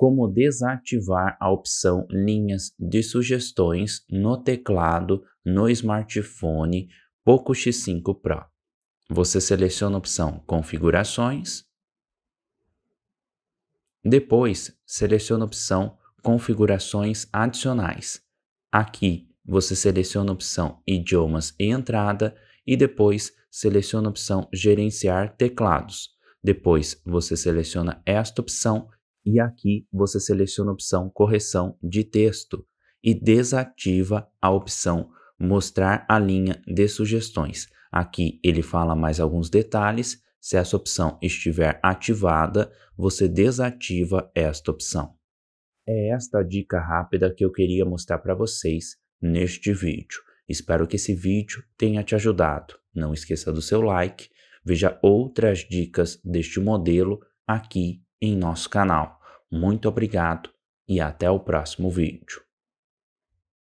como desativar a opção Linhas de Sugestões no teclado no smartphone Poco X5 Pro. Você seleciona a opção Configurações. Depois, seleciona a opção Configurações Adicionais. Aqui, você seleciona a opção Idiomas e Entrada e depois seleciona a opção Gerenciar Teclados. Depois, você seleciona esta opção e aqui você seleciona a opção correção de texto e desativa a opção mostrar a linha de sugestões. Aqui ele fala mais alguns detalhes. Se essa opção estiver ativada, você desativa esta opção. É esta dica rápida que eu queria mostrar para vocês neste vídeo. Espero que esse vídeo tenha te ajudado. Não esqueça do seu like. Veja outras dicas deste modelo aqui em nosso canal. Muito obrigado e até o próximo vídeo.